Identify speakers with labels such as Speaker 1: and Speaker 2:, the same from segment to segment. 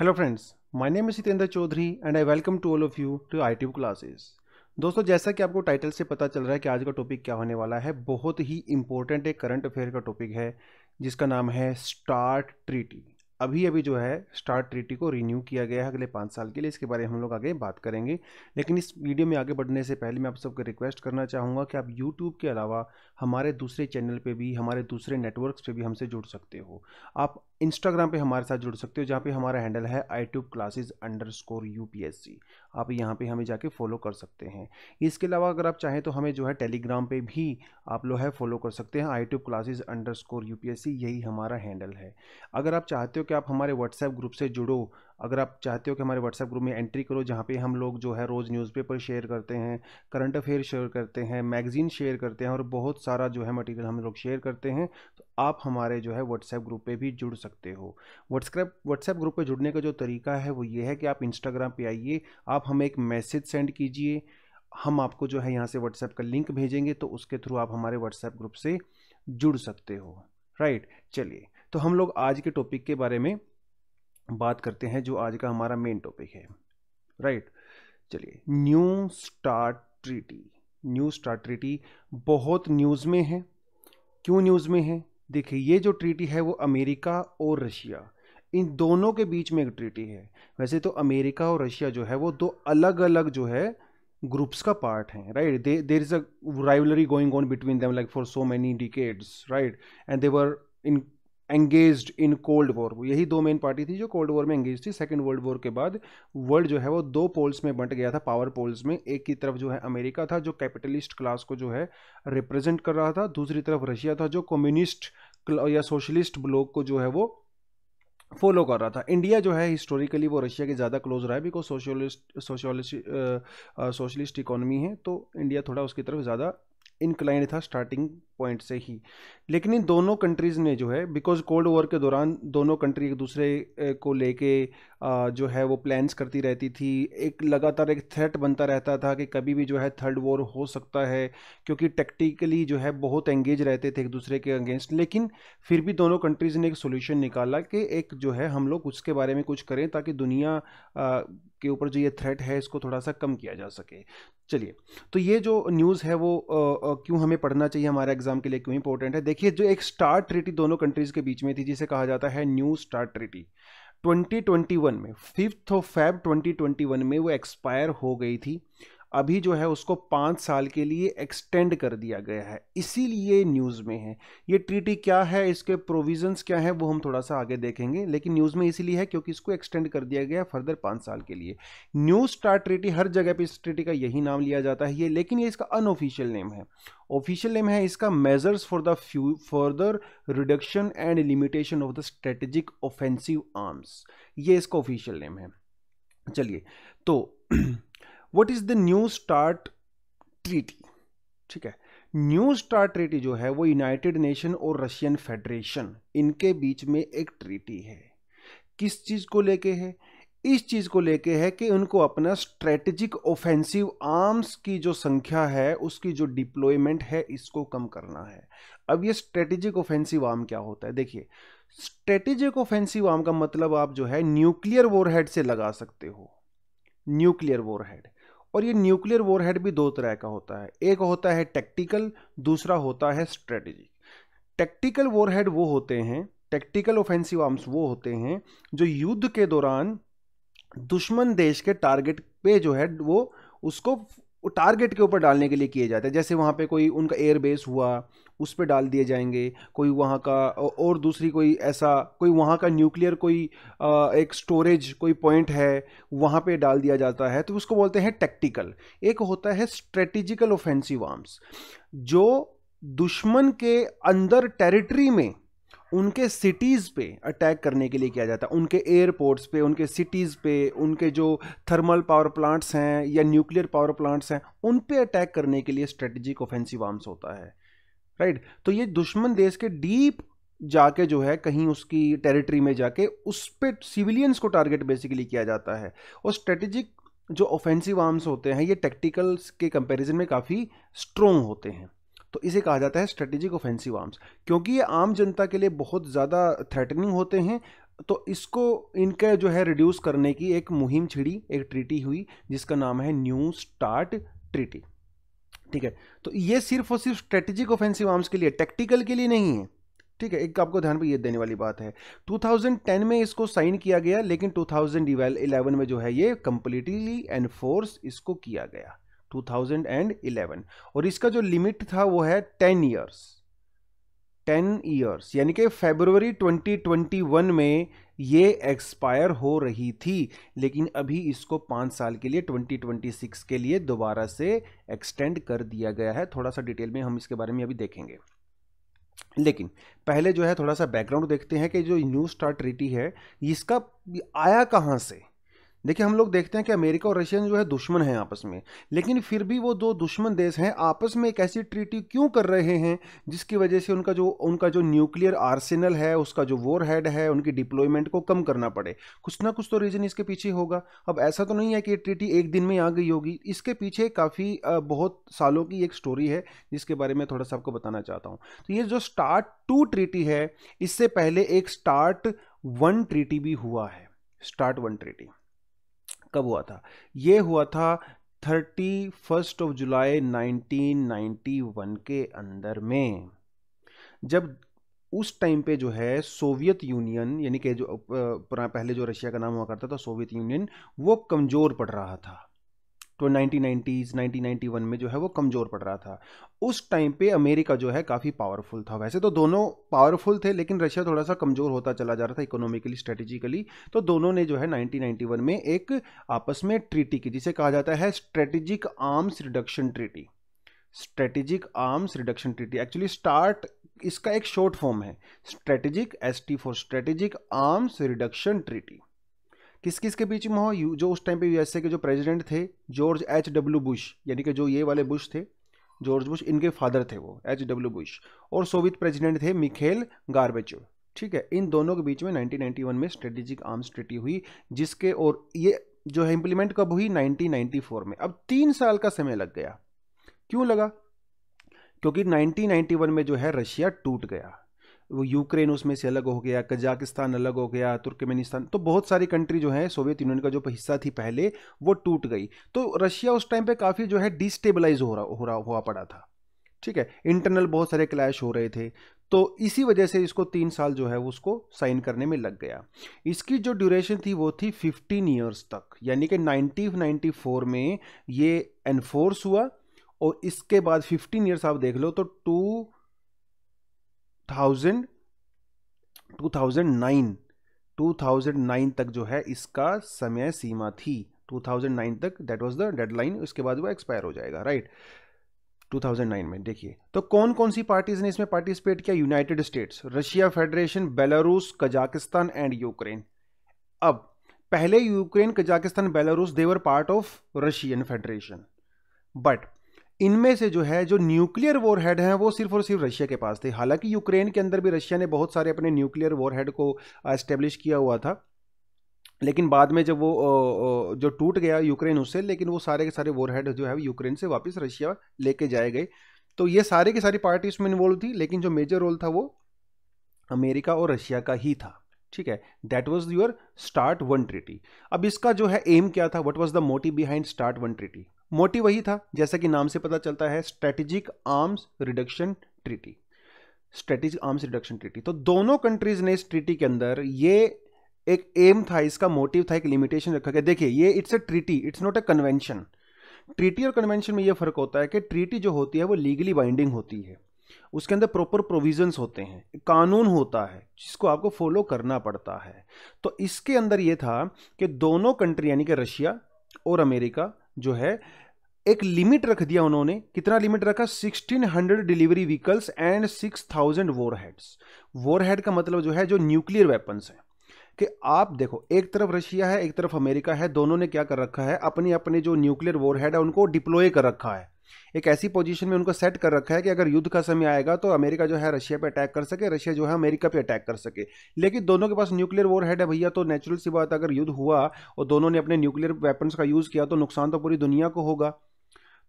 Speaker 1: Hello friends my name is Sitendra Chaudhary and I welcome to all of you to I Tube classes दोस्तों जैसा कि आपको title से पता चल रहा है कि आज का टॉपिक क्या होने वाला है बहुत ही इंपॉर्टेंट एक करंट अफेयर का टॉपिक है जिसका नाम है स्टार्ट ट्रीटी अभी अभी जो है स्टार्ट ट्रीटी को रिन्यू किया गया है अगले पाँच साल के लिए इसके बारे में हम लोग आगे बात करेंगे लेकिन इस वीडियो में आगे बढ़ने से पहले मैं आप सबको रिक्वेस्ट करना चाहूँगा कि आप यूट्यूब के अलावा हमारे दूसरे चैनल पे भी हमारे दूसरे नेटवर्क्स पे भी हमसे जुड़ सकते हो आप इंस्टाग्राम पे हमारे साथ जुड़ सकते हो जहाँ पे हमारा हैंडल है I Tube classes underscore U P S C आप यहाँ पे हमें जाके फॉलो कर सकते हैं इसके अलावा अगर आप चाहें तो हमें जो है टेलीग्राम पे भी आप लोग है फॉलो कर सकते हैं I Tube classes underscore U यही हमारा हैंडल है अगर आप चाहते हो कि आप हमारे व्हाट्सएप ग्रुप से जुड़ो अगर आप चाहते हो कि हमारे व्हाट्सएप ग्रुप में एंट्री करो जहाँ पे हम लोग जो है रोज़ न्यूज़पेपर शेयर करते हैं करंट अफेयर शेयर करते हैं मैगज़ीन शेयर करते हैं और बहुत सारा जो है मटेरियल हम लोग शेयर करते हैं तो आप हमारे जो है व्हाट्सएप ग्रुप पे भी जुड़ सकते हो व्हाट्सएप व्हाट्सएप ग्रुप पे जुड़ने का जो तरीका है वो ये है कि आप इंस्टाग्राम पर आइए आप हमें एक मैसेज सेंड कीजिए हम आपको जो है यहाँ से व्हाट्सएप का लिंक भेजेंगे तो उसके थ्रू आप हमारे व्हाट्सएप ग्रुप से जुड़ सकते हो राइट चलिए तो हम लोग आज के टॉपिक के बारे में बात करते हैं जो आज का हमारा मेन टॉपिक है राइट चलिए New start treaty new start treaty बहुत न्यूज़ में है क्यों न्यूज़ में है देखिए ये जो ट्रीटी है वो अमेरिका और रशिया इन दोनों के बीच में एक ट्रीटी है वैसे तो अमेरिका और रशिया जो है वो दो अलग अलग जो है ग्रुप्स का पार्ट हैं right there is a rivalry going on between them like for so many decades right and they were in engage in cold war यही दो मेन पार्टी थी जो कोल्ड वॉर में एंगेज थी सेकेंड वर्ल्ड वॉर के बाद world जो है वो दो पोल्स में बंट गया था पावर पोल्स में एक की तरफ जो है अमेरिका था जो कैपिटलिस्ट क्लास को जो है रिप्रेजेंट कर रहा था दूसरी तरफ रशिया था जो कम्युनिस्ट या सोशलिस्ट ब्लॉक को जो है वो फॉलो कर रहा था इंडिया जो है हिस्टोरिकली वो रशिया के ज़्यादा क्लोज रहा है because socialist socialist socialist economy है तो इंडिया थोड़ा उसकी तरफ ज़्यादा इनक्लाइंड था स्टार्टिंग पॉइंट से ही लेकिन इन दोनों कंट्रीज़ ने जो है बिकॉज कोल्ड वॉर के दौरान दोनों कंट्री एक दूसरे को लेके जो है वो प्लान्स करती रहती थी एक लगातार एक थ्रेट बनता रहता था कि कभी भी जो है थर्ड वॉर हो सकता है क्योंकि टेक्टिकली जो है बहुत एंगेज रहते थे एक दूसरे के अगेंस्ट लेकिन फिर भी दोनों कंट्रीज़ ने एक सोल्यूशन निकाला कि एक जो है हम लोग उसके बारे में कुछ करें ताकि दुनिया के ऊपर जो ये थ्रेट है इसको थोड़ा सा कम किया जा सके चलिए तो ये जो न्यूज़ है वो क्यों हमें पढ़ना चाहिए हमारे एग्जाम के लिए क्यों इंपॉर्टेंट है देखिए जो एक स्टार ट्रिटी दोनों कंट्रीज़ के बीच में थी जिसे कहा जाता है न्यू स्टार ट्रिटी 2021 में फिफ्थ ऑफ फैब 2021 में वो एक्सपायर हो गई थी अभी जो है उसको पाँच साल के लिए एक्सटेंड कर दिया गया है इसीलिए न्यूज़ में है ये ट्रीटी क्या है इसके प्रोविजंस क्या है वो हम थोड़ा सा आगे देखेंगे लेकिन न्यूज़ में इसीलिए है क्योंकि इसको एक्सटेंड कर दिया गया है फर्दर पाँच साल के लिए न्यू स्टार ट्रीटी हर जगह पर इस ट्रीटी का यही नाम लिया जाता है ये लेकिन ये इसका अनऑफिशियल नेम है ऑफिशियल नेम है इसका measures for the few further reduction and limitation of the strategic offensive arms ये इसका ऑफिशियल नेम है चलिए तो what is the New start treaty ठीक है न्यू स्टार्ट ट्रीटी जो है वो यूनाइटेड नेशन और रशियन फेडरेशन इनके बीच में एक ट्रीटी है किस चीज़ को लेके है इस चीज़ को लेके है कि उनको अपना स्ट्रेटेजिक ऑफेंसिव आर्म्स की जो संख्या है उसकी जो डिप्लॉयमेंट है इसको कम करना है अब ये स्ट्रेटेजिक ऑफेंसिव आर्म क्या होता है देखिए स्ट्रेटेजिक ऑफेंसिव आर्म का मतलब आप जो है न्यूक्लियर वॉरहेड से लगा सकते हो न्यूक्लियर वॉरहेड और ये न्यूक्लियर वॉरहेड भी दो तरह का होता है एक होता है टेक्टिकल दूसरा होता है स्ट्रेटेजिक टेक्टिकल वॉरहेड वो होते हैं टेक्टिकल ऑफेंसिव आर्म्स वो होते हैं जो युद्ध के दौरान दुश्मन देश के टारगेट पे जो है वो उसको टारगेट के ऊपर डालने के लिए किए जाते हैं जैसे वहाँ पे कोई उनका एयरबेस हुआ उस पर डाल दिए जाएंगे कोई वहाँ का और दूसरी कोई ऐसा कोई वहाँ का न्यूक्लियर कोई एक स्टोरेज कोई पॉइंट है वहाँ पे डाल दिया जाता है तो उसको बोलते हैं टेक्टिकल एक होता है स्ट्रेटिजिकल ऑफेंसिव आर्म्स जो दुश्मन के अंदर टेरिटरी में उनके सिटीज़ पे अटैक करने के लिए किया जाता है उनके एयरपोर्ट्स पे उनके सिटीज़ पे उनके जो थर्मल पावर प्लांट्स हैं या न्यूक्लियर पावर प्लांट्स हैं उन पे अटैक करने के लिए स्ट्रेटजिक ऑफेंसिव आर्म्स होता है राइट तो ये दुश्मन देश के डीप जाके जो है कहीं उसकी टेरिटरी में जाके उस पर सिविलियंस को टारगेट बेसिकली किया जाता है और स्ट्रेटेजिक जो ऑफेंसिव आर्म्स होते हैं ये टेक्टिकल्स के कंपैरिजन में काफ़ी स्ट्रोंग होते हैं तो इसे कहा जाता है स्ट्रेटेजिक ऑफेंसिव आर्म्स क्योंकि ये आम जनता के लिए बहुत ज़्यादा थ्रेटनिंग होते हैं तो इसको इनका जो है रिड्यूस करने की एक मुहिम छिड़ी एक ट्रीटी हुई जिसका नाम है न्यू स्टार्ट ट्रीटी ठीक है तो ये सिर्फ और सिर्फ स्ट्रेटेजिक ऑफेंसिव आर्म्स के लिए टेक्टिकल के लिए नहीं है ठीक है एक आपको ध्यान पर ये देने वाली बात है 2010 में इसको साइन किया गया लेकिन 2011 में जो है ये कंप्लीटली एनफोर्स इसको किया गया 2011 और इसका जो लिमिट था वो है 10 इयर्स टेन ईयर्स यानी कि फेबरवरी 2021 में ये एक्सपायर हो रही थी लेकिन अभी इसको पाँच साल के लिए 2026 के लिए दोबारा से एक्सटेंड कर दिया गया है थोड़ा सा डिटेल में हम इसके बारे में अभी देखेंगे लेकिन पहले जो है थोड़ा सा बैकग्राउंड देखते हैं कि जो न्यू स्टार ट्रिटी है इसका आया कहाँ से देखिए हम लोग देखते हैं कि अमेरिका और रशिया जो है दुश्मन हैं आपस में लेकिन फिर भी वो दो दुश्मन देश हैं आपस में एक ऐसी ट्रीटी क्यों कर रहे हैं जिसकी वजह से उनका जो उनका जो न्यूक्लियर आर्सेनल है उसका जो वॉर हेड है उनकी डिप्लॉयमेंट को कम करना पड़े कुछ ना कुछ तो रीज़न इसके पीछे होगा अब ऐसा तो नहीं है कि ये ट्रीटी एक दिन में आ गई होगी इसके पीछे काफ़ी बहुत सालों की एक स्टोरी है जिसके बारे में थोड़ा सा आपको बताना चाहता हूँ तो ये जो स्टार्ट टू ट्रीटी है इससे पहले एक स्टार्ट वन ट्रीटी भी हुआ है स्टार्ट वन ट्रीटी कब हुआ था ये हुआ था थर्टी फर्स्ट ऑफ जुलाई 1991 के अंदर में जब उस टाइम पे जो है सोवियत यूनियन यानी कि जो पहले जो रशिया का नाम हुआ करता था सोवियत यूनियन वो कमज़ोर पड़ रहा था तो 1990s 1991 में जो है वो कमज़ोर पड़ रहा था उस टाइम पे अमेरिका जो है काफ़ी पावरफुल था वैसे तो दोनों पावरफुल थे लेकिन रशिया थोड़ा सा कमज़ोर होता चला जा रहा था इकोनॉमिकली स्ट्रेटेजिकली तो दोनों ने जो है 1991 में एक आपस में ट्रीटी की जिसे कहा जाता है strategic arms reduction treaty strategic arms reduction treaty actually start इसका एक शॉर्ट फॉर्म है strategic S T for strategic arms reduction treaty किस किस के बीच में हो जो उस टाइम पे यूएसए के जो प्रेसिडेंट थे जॉर्ज एच डब्ल्यू बुश यानी कि जो ये वाले बुश थे जॉर्ज बुश इनके फादर थे वो एच डब्ल्यू बुश और सोवियत प्रेसिडेंट थे मिखेल गार्बेचो ठीक है इन दोनों के बीच में 1991 में स्ट्रेटेजिक आर्म्स ट्रिटी हुई जिसके और ये जो है इम्प्लीमेंट कब हुई 1994 में अब तीन साल का समय लग गया क्यों लगा क्योंकि 1991 में जो है रशिया टूट गया वो यूक्रेन उसमें से अलग हो गया कजाकिस्तान अलग हो गया तुर्कमेनिस्तान तो बहुत सारी कंट्री जो है सोवियत यूनियन का जो हिस्सा थी पहले वो टूट गई तो रशिया उस टाइम पे काफ़ी जो है डिस्टेबलाइज हो रहा हो रहा हुआ पड़ा था ठीक है इंटरनल बहुत सारे क्लैश हो रहे थे तो इसी वजह से इसको तीन साल जो है उसको साइन करने में लग गया इसकी जो ड्यूरेशन थी वो थी 15 इयर्स तक यानी कि 1994 में ये एनफोर्स हुआ और इसके बाद 15 इयर्स आप देख लो तो two thousand two thousand nine two thousand nine तक जो है इसका समय सीमा थी टू थाउजेंड नाइन तक दैट वॉज द डेडलाइन उसके बाद वो एक्सपायर हो जाएगा राइट right? 2009 में देखिए तो कौन कौन सी पार्टीज ने इसमें पार्टिसिपेट किया United States Russia Federation Belarus Kazakhstan and Ukraine अब पहले Ukraine Kazakhstan Belarus they were part of Russian Federation but इनमें से जो है जो न्यूक्लियर वॉर हेड हैं वो सिर्फ और सिर्फ रशिया के पास थे हालांकि यूक्रेन के अंदर भी रशिया ने बहुत सारे अपने न्यूक्लियर वॉर हेड को एस्टेब्लिश किया हुआ था लेकिन बाद में जब वो जो टूट गया यूक्रेन उससे लेकिन वो सारे के सारे वॉर हेड जो है यूक्रेन से वापस रशिया लेके जाए गए तो ये सारे की सारी पार्टी उसमें इन्वॉल्व थी लेकिन जो मेजर रोल था वो अमेरिका और रशिया का ही था ठीक है that was your start one treaty अब इसका जो है एम क्या था what was the motive behind start one treaty motive वही था जैसा कि नाम से पता चलता है strategic arms reduction treaty strategic arms reduction treaty तो दोनों कंट्रीज ने इस ट्रीटी के अंदर ये एक एम था इसका मोटिव था एक लिमिटेशन रखा गया देखिए ये it's a treaty it's not a convention treaty और कन्वेंशन में यह फर्क होता है कि ट्रीटी जो होती है वो लीगली बाइंडिंग होती है उसके अंदर प्रॉपर प्रोविजंस होते हैं कानून होता है जिसको आपको फॉलो करना पड़ता है तो इसके अंदर ये था कि दोनों कंट्री यानी कि रशिया और अमेरिका जो है एक लिमिट रख दिया उन्होंने कितना लिमिट रखा 1600 delivery vehicles and 6000 warheads warhead का मतलब जो है जो न्यूक्लियर वेपन्स हैं कि आप देखो एक तरफ रशिया है एक तरफ अमेरिका है दोनों ने क्या कर रखा है अपनी अपने जो न्यूक्लियर वॉरहेड है उनको डिप्लॉय कर रखा है एक ऐसी पोजीशन में उनको सेट कर रखा है कि अगर युद्ध का समय आएगा तो अमेरिका जो है रशिया पे अटैक कर सके रशिया जो है अमेरिका पे अटैक कर सके लेकिन दोनों के पास न्यूक्लियर वॉर हेड है भैया तो नेचुरल सी बात अगर युद्ध हुआ और दोनों ने अपने न्यूक्लियर वेपन्स का यूज़ किया तो नुकसान तो पूरी दुनिया को होगा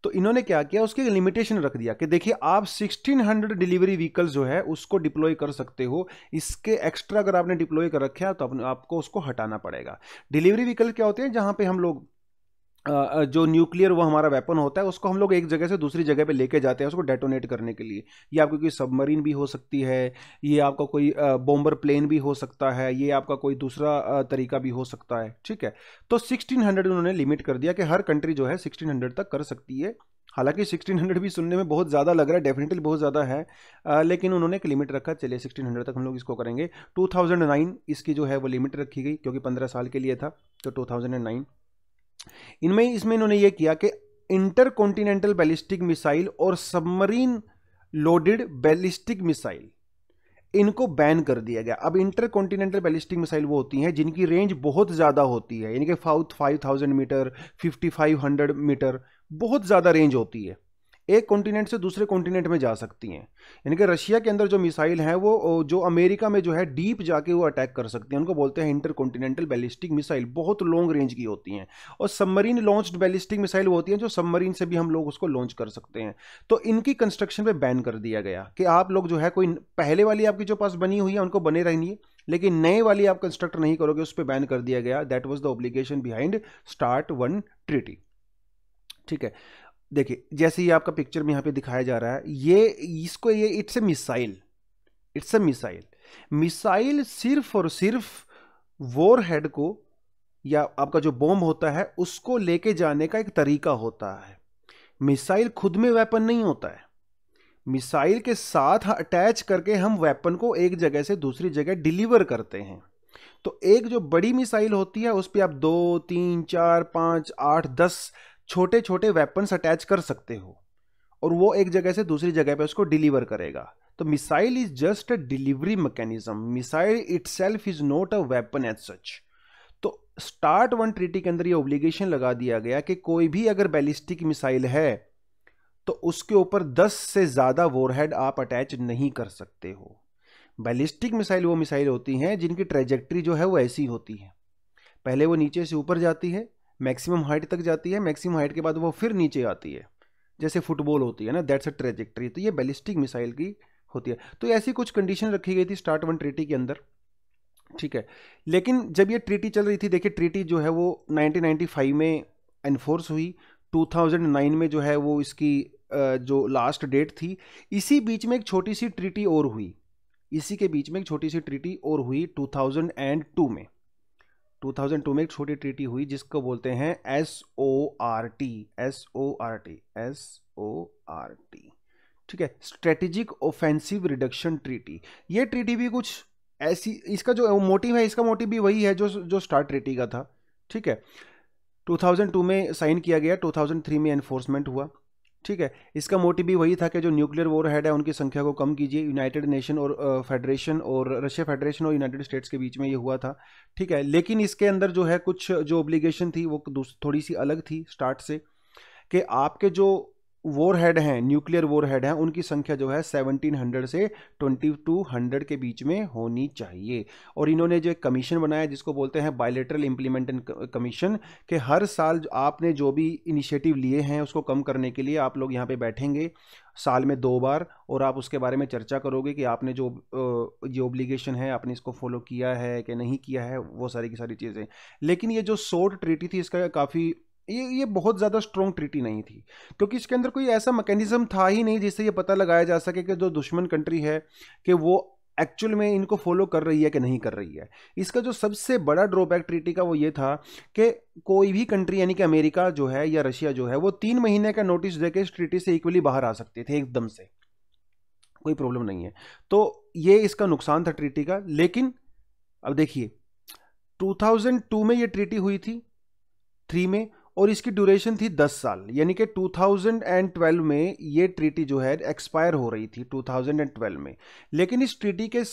Speaker 1: तो इन्होंने क्या किया उसकी लिमिटेशन रख दिया कि देखिए आप 1600 डिलीवरी व्हीकल जो है उसको डिप्लॉय कर सकते हो इसके एक्स्ट्रा अगर आपने डिप्लॉय कर रखे तो आपको उसको हटाना पड़ेगा डिलीवरी व्हीकल क्या होते हैं जहां पे हम लोग जो न्यूक्लियर वो हमारा वेपन होता है उसको हम लोग एक जगह से दूसरी जगह पे लेके जाते हैं उसको डेटोनेट करने के लिए ये आपकी कोई सबमरीन भी हो सकती है ये आपका कोई बॉम्बर प्लेन भी हो सकता है ये आपका कोई दूसरा तरीका भी हो सकता है ठीक है तो 1600 उन्होंने लिमिट कर दिया कि हर कंट्री जो है सिक्सटीन तक कर सकती है हालांकि 1600 भी सुनने में बहुत ज़्यादा लग रहा है डेफिनेटली बहुत ज़्यादा है आ, लेकिन उन्होंने एक लिमिट रखा चलिए 1600 तक हम लोग इसको करेंगे 2009 इसकी जो है वो लिमिट रखी गई क्योंकि 15 साल के लिए था तो 2009 इनमें इसमें इन्होंने ये किया कि इंटर कॉन्टिनेंटल बैलिस्टिक मिसाइल और सबमरीन लोडेड बैलिस्टिक मिसाइल इनको बैन कर दिया गया अब इंटर कॉन्टिनेंटल बैलिस्टिक मिसाइल वो होती हैं जिनकी रेंज बहुत ज़्यादा होती है यानी कि fourth five thousand metre fifty five hundred metre बहुत ज़्यादा रेंज होती है एक कॉन्टिनेंट से दूसरे कॉन्टिनेंट में जा सकती हैं यानी कि रशिया के अंदर जो मिसाइल हैं वो जो अमेरिका में जो है डीप जाके वो अटैक कर सकती हैं उनको बोलते हैं इंटर कॉन्टिनेंटल बैलिस्टिक मिसाइल बहुत लॉन्ग रेंज की होती हैं और सबमरीन लॉन्च्ड बैलिस्टिक मिसाइल वो होती हैं जो सबमरीन से भी हम लोग उसको लॉन्च कर सकते हैं तो इनकी कंस्ट्रक्शन पर बैन कर दिया गया कि आप लोग जो है कोई पहले वाली आपकी जो पास बनी हुई है उनको बने रहनी लेकिन नए वाली आप कंस्ट्रक्ट नहीं करोगे उस पर बैन कर दिया गया that was the obligation behind start one treaty ठीक है देखिए जैसे ये आपका पिक्चर में यहाँ पे दिखाया जा रहा है ये इसको ये it's a missile it's a missile missile सिर्फ और सिर्फ वॉर हेड को या आपका जो बॉम्ब होता है उसको लेके जाने का एक तरीका होता है मिसाइल खुद में वेपन नहीं होता है मिसाइल के साथ अटैच करके हम वेपन को एक जगह से दूसरी जगह डिलीवर करते हैं तो एक जो बड़ी मिसाइल होती है उस पर आप दो तीन चार पाँच आठ दस छोटे छोटे वेपन्स अटैच कर सकते हो और वो एक जगह से दूसरी जगह पे उसको डिलीवर करेगा तो missile is just a delivery mechanism missile itself is not a weapon as such तो स्टार्ट वन ट्रीटी के अंदर ये ऑब्लिगेशन लगा दिया गया कि कोई भी अगर बैलिस्टिक मिसाइल है तो उसके ऊपर 10 से ज़्यादा वोरहेड आप अटैच नहीं कर सकते हो बैलिस्टिक मिसाइल वो मिसाइल होती हैं जिनकी ट्रेजेक्ट्री जो है वो ऐसी होती है पहले वो नीचे से ऊपर जाती है मैक्सिमम हाइट तक जाती है मैक्सिमम हाइट के बाद वो फिर नीचे आती है जैसे फुटबॉल होती है ना दैट्स अ ट्रेजेक्ट्री तो ये बैलिस्टिक मिसाइल की होती है तो ऐसी कुछ कंडीशन रखी गई थी स्टार्ट वन ट्रीटी के अंदर ठीक है लेकिन जब ये ट्रीटी चल रही थी देखिए ट्रीटी जो है वो 1995 में एनफोर्स हुई 2009 में जो है वो इसकी जो लास्ट डेट थी इसी बीच में एक छोटी सी ट्रीटी और हुई इसी के बीच में एक छोटी सी ट्रीटी और हुई 2002 में 2002 में एक छोटी ट्रीटी हुई जिसको बोलते हैं S O R T S O R T S O R T ठीक है स्ट्रेटेजिक ऑफेंसिव रिडक्शन ट्रीटी ये ट्रीटी भी कुछ ऐसी इसका जो मोटिव है इसका मोटिव भी वही है जो जो स्टार ट्रीटी का था ठीक है 2002 में साइन किया गया 2003 में एनफोर्समेंट हुआ ठीक है इसका मोटिव भी वही था कि जो न्यूक्लियर वॉर हेड है उनकी संख्या को कम कीजिए यूनाइटेड नेशन और फेडरेशन और रशिया फेडरेशन और यूनाइटेड स्टेट्स के बीच में ये हुआ था ठीक है लेकिन इसके अंदर जो है कुछ जो ओब्लिगेशन थी वो थोड़ी सी अलग थी स्टार्ट से कि आपके जो वोर हेड हैं न्यूक्लियर वोर हेड हैं उनकी संख्या जो है 1700 से 2200 के बीच में होनी चाहिए और इन्होंने जो एक कमीशन बनाया जिसको बोलते हैं बायलेटरल इम्प्लीमेंटन कमीशन के हर साल जो आपने जो भी इनिशिएटिव लिए हैं उसको कम करने के लिए आप लोग यहाँ पे बैठेंगे साल में दो बार और आप उसके बारे में चर्चा करोगे कि आपने जो जो ओब्लीगेशन है आपने इसको फॉलो किया है कि नहीं किया है वो सारी की सारी चीज़ें लेकिन ये जो सोट ट्रीटी थी इसका काफ़ी ये ये बहुत ज़्यादा स्ट्रॉन्ग ट्रीटी नहीं थी क्योंकि इसके अंदर कोई ऐसा मैकेनिज्म था ही नहीं जिससे ये पता लगाया जा सके कि जो दुश्मन कंट्री है कि वो एक्चुअल में इनको फॉलो कर रही है कि नहीं कर रही है इसका जो सबसे बड़ा ड्रॉबैक ट्रीटी का वो ये था कि कोई भी कंट्री यानी कि अमेरिका जो है या रशिया जो है वो तीन महीने का नोटिस देकर इस ट्रीटी से इक्वली बाहर आ सकते थे एकदम से कोई प्रॉब्लम नहीं है तो ये इसका नुकसान था ट्रीटी का लेकिन अब देखिए 2002 में ये ट्रीटी हुई थी थ्री में और इसकी ड्यूरेशन थी 10 साल यानी कि 2012 में ये ट्रीटी जो है एक्सपायर हो रही थी 2012 में लेकिन इस ट्रीटी के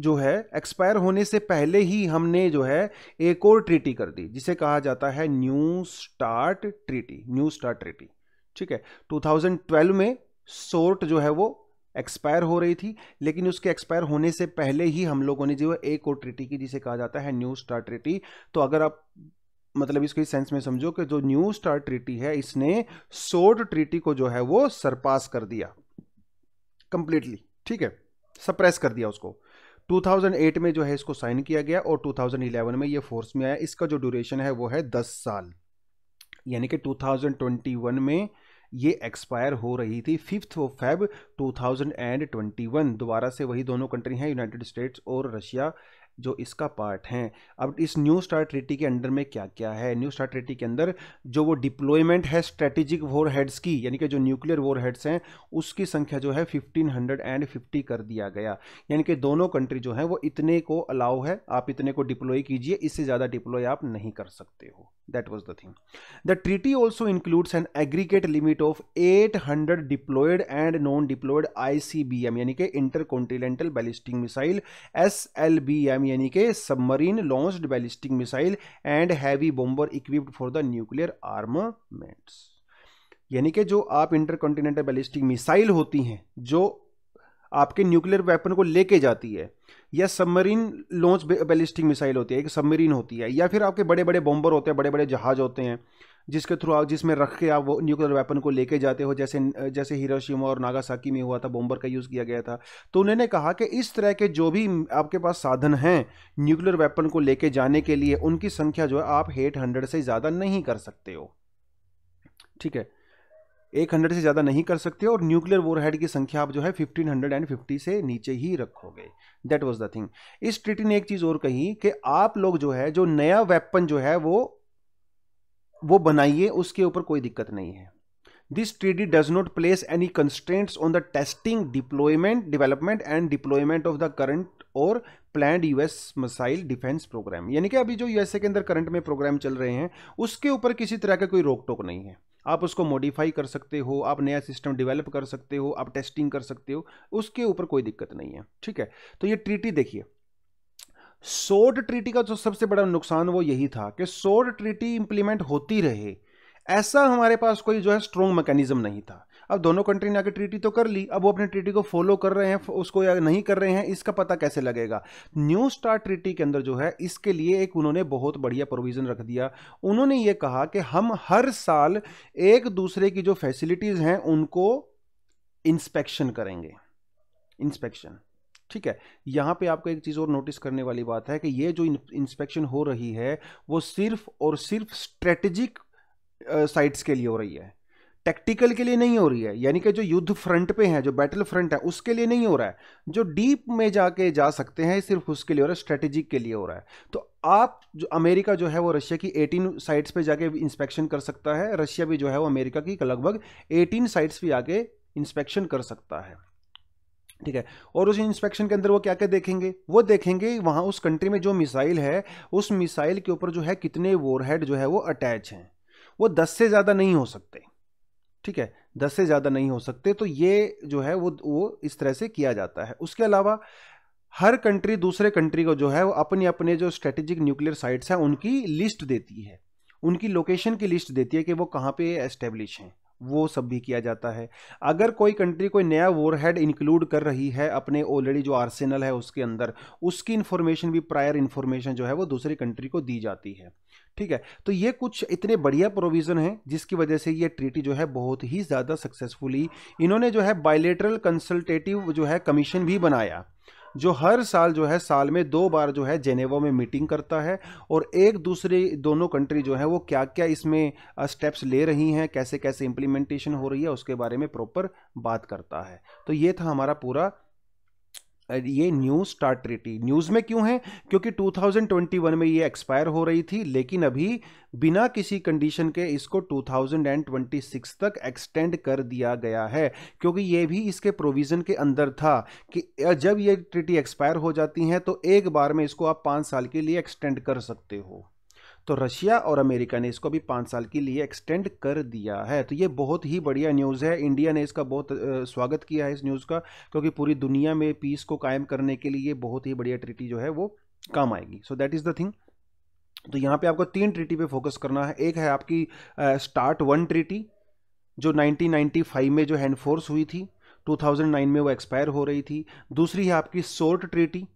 Speaker 1: जो है एक्सपायर होने से पहले ही हमने जो है एक और ट्रीटी कर दी जिसे कहा जाता है new start treaty new start treaty ठीक है 2012 में सोर्ट जो है वो एक्सपायर हो रही थी लेकिन उसके एक्सपायर होने से पहले ही हम लोगों ने जो है एक और ट्रिटी की जिसे कहा जाता है न्यू स्टार ट्रिटी तो अगर आप मतलब इसके सेंस में समझो कि जो न्यू स्टार ट्रीटी है इसने सोड ट्रीटी को जो है वो सरपास कर दिया कंप्लीटली ठीक है सप्रेस कर दिया उसको 2008 में जो है इसको साइन किया गया और 2011 में ये फोर्स में आया इसका जो ड्यूरेशन है वो है 10 साल यानी कि 2021 में ये एक्सपायर हो रही थी फिफ्थ ऑफ फेब 2021 दोबारा से वही दोनों कंट्री हैं यूनाइटेड स्टेट्स और रशिया जो इसका पार्ट हैं अब इस न्यू स्टार ट्रिटी के अंडर में क्या क्या है न्यू स्टार ट्रिटी के अंदर जो वो डिप्लॉयमेंट है स्ट्रेटेजिक वोर हेड्स की यानी कि जो न्यूक्लियर वोर हेड्स हैं उसकी संख्या जो है फिफ्टीन हंड्रेड एंड फिफ्टी कर दिया गया यानी कि दोनों कंट्री जो है वो इतने को अलाउ है आप इतने को डिप्लॉय कीजिए इससे ज़्यादा डिप्लॉय आप नहीं कर सकते हो that was the thing the treaty also includes an aggregate limit of eight hundred deployed and non deployed I यानी कि intercontinental ballistic missile S L B M यानी कि submarine launched ballistic missile and heavy bomber equipped for the nuclear armaments यानी कि जो आप inter intercontinental ballistic missile होती हैं जो आपके न्यूक्लियर वेपन को लेके जाती है या सबमरीन लॉन्च बैलिस्टिक मिसाइल होती है एक सबमरीन होती है या फिर आपके बड़े बड़े बॉम्बर होते हैं बड़े बड़े जहाज होते हैं जिसके थ्रू आप जिसमें रख के आप वो न्यूक्लियर वेपन को लेके जाते हो जैसे जैसे हिरोशिमा और नागासाकी में हुआ था बॉम्बर का यूज़ किया गया था तो उन्होंने कहा कि इस तरह के जो भी आपके पास साधन हैं न्यूक्लियर वेपन को लेके जाने के लिए उनकी संख्या जो है आप एट हंड्रेड से ज़्यादा नहीं कर सकते हो ठीक है एक हंड्रेड से ज़्यादा नहीं कर सकते और न्यूक्लियर वोरहेड की संख्या आप जो है फिफ्टीन हंड्रेड एंड फिफ्टी से नीचे ही रखोगे दैट वॉज द थिंग इस ट्रिटी ने एक चीज़ और कही कि आप लोग जो है जो नया वेपन जो है वो वो बनाइए उसके ऊपर कोई दिक्कत नहीं है this treaty does not place any constraints on the testing deployment development and deployment of the current or plan US missile defence programme यानी कि अभी जो यूएसए के अंदर करंट में प्रोग्राम चल रहे हैं उसके ऊपर किसी तरह का कोई रोक टोक नहीं है आप उसको मॉडिफाई कर सकते हो आप नया सिस्टम डेवलप कर सकते हो आप टेस्टिंग कर सकते हो उसके ऊपर कोई दिक्कत नहीं है ठीक है तो ये ट्रीटी देखिए सोड ट्रीटी का जो सबसे बड़ा नुकसान वो यही था कि सोड ट्रीटी इंप्लीमेंट होती रहे ऐसा हमारे पास कोई जो है स्ट्रॉन्ग मैकेनिज्म नहीं था अब दोनों कंट्री ने आके ट्रीटी तो कर ली अब वो अपने ट्रीटी को फॉलो कर रहे हैं उसको या नहीं कर रहे हैं इसका पता कैसे लगेगा न्यू स्टार ट्रीटी के अंदर जो है इसके लिए एक उन्होंने बहुत बढ़िया प्रोविज़न रख दिया उन्होंने ये कहा कि हम हर साल एक दूसरे की जो फैसिलिटीज़ हैं उनको इंस्पेक्शन करेंगे इंस्पेक्शन ठीक है यहाँ पे आपको एक चीज़ और नोटिस करने वाली बात है कि ये जो इंस्पेक्शन हो रही है वो सिर्फ और सिर्फ स्ट्रेटेजिक साइट्स के लिए हो रही है टेक्टिकल के लिए नहीं हो रही है यानी कि जो युद्ध फ्रंट पे है जो बैटल फ्रंट है उसके लिए नहीं हो रहा है जो डीप में जाके जा सकते हैं सिर्फ उसके लिए हो रहा है स्ट्रेटेजिक के लिए हो रहा है तो आप जो अमेरिका जो है वो रशिया की 18 साइट्स पे जाके इंस्पेक्शन कर सकता है रशिया भी जो है वो अमेरिका की लगभग 18 साइट्स भी आके इंस्पेक्शन कर सकता है ठीक है और उस इंस्पेक्शन के अंदर वो क्या क्या देखेंगे वो देखेंगे वहाँ उस कंट्री में जो मिसाइल है उस मिसाइल के ऊपर जो है कितने वॉरहेड जो है वो अटैच हैं वो दस से ज़्यादा नहीं हो सकते ठीक है दस से ज़्यादा नहीं हो सकते तो ये जो है वो वो इस तरह से किया जाता है उसके अलावा हर कंट्री दूसरे कंट्री को जो है वो अपने अपने जो स्ट्रेटेजिक न्यूक्लियर साइट्स हैं उनकी लिस्ट देती है उनकी लोकेशन की लिस्ट देती है कि वो कहाँ पे एस्टेब्लिश हैं वो सब भी किया जाता है अगर कोई कंट्री कोई नया वॉरहेड इंक्लूड कर रही है अपने ऑलरेडी जो आर्सेनल है उसके अंदर उसकी इन्फॉर्मेशन भी प्रायर इन्फॉर्मेशन जो है वो दूसरी कंट्री को दी जाती है ठीक है तो ये कुछ इतने बढ़िया प्रोविज़न हैं जिसकी वजह से ये ट्रीटी जो है बहुत ही ज़्यादा सक्सेसफुली इन्होंने जो है बायलेटरल कंसल्टेटिव जो है कमीशन भी बनाया जो हर साल जो है साल में दो बार जो है जेनेवा में मीटिंग करता है और एक दूसरे दोनों कंट्री जो है वो क्या क्या इसमें स्टेप्स ले रही हैं कैसे कैसे इम्प्लीमेंटेशन हो रही है उसके बारे में प्रॉपर बात करता है तो ये था हमारा पूरा ये न्यूज़ स्टार्ट ट्रिटी न्यूज़ में क्यों है क्योंकि 2021 में ये एक्सपायर हो रही थी लेकिन अभी बिना किसी कंडीशन के इसको 2026 तक एक्सटेंड कर दिया गया है क्योंकि ये भी इसके प्रोविज़न के अंदर था कि जब ये ट्रिटी एक्सपायर हो जाती हैं तो एक बार में इसको आप पाँच साल के लिए एक्सटेंड कर सकते हो तो रशिया और अमेरिका ने इसको भी पाँच साल के लिए एक्सटेंड कर दिया है तो ये बहुत ही बढ़िया न्यूज़ है इंडिया ने इसका बहुत स्वागत किया है इस न्यूज़ का क्योंकि पूरी दुनिया में पीस को कायम करने के लिए बहुत ही बढ़िया ट्रिटी जो है वो काम आएगी so that is the thing तो यहाँ पे आपको तीन ट्रिटी पे फोकस करना है एक है आपकी स्टार्ट वन ट्रिटी जो 1995 में जो हैंडफोर्स हुई थी 2009 में वो एक्सपायर हो रही थी दूसरी है आपकी सोर्ट ट्रिटी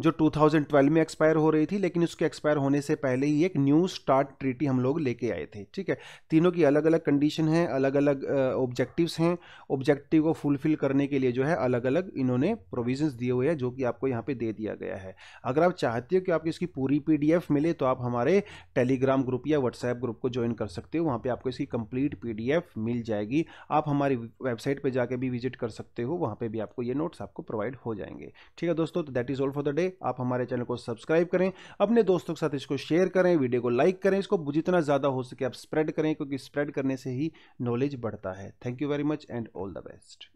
Speaker 1: जो 2012 में एक्सपायर हो रही थी लेकिन उसके एक्सपायर होने से पहले ही एक न्यू स्टार्ट ट्रीटी हम लोग लेके आए थे ठीक है तीनों की अलग अलग कंडीशन है अलग अलग ऑब्जेक्टिव्स हैं ऑब्जेक्टिव को फुलफिल करने के लिए जो है अलग अलग इन्होंने प्रोविजंस दिए हुए हैं जो कि आपको यहाँ पे दे दिया गया है अगर आप चाहते हो कि आपको इसकी पूरी पी मिले तो आप हमारे टेलीग्राम ग्रुप या व्हाट्सएप ग्रुप को ज्वाइन कर सकते हो वहाँ पर आपको इसकी कंप्लीट पी मिल जाएगी आप हमारी वेबसाइट पर जाके भी विजिट कर सकते हो वहाँ पर भी आपको ये नोट्स आपको प्रोवाइड हो जाएंगे ठीक है दोस्तों that is all for the day पहले आप हमारे चैनल को सब्सक्राइब करें अपने दोस्तों के साथ इसको शेयर करें वीडियो को लाइक करें इसको जितना ज़्यादा हो सके आप स्प्रेड करें क्योंकि स्प्रेड करने से ही नॉलेज बढ़ता है thank you very much and all the best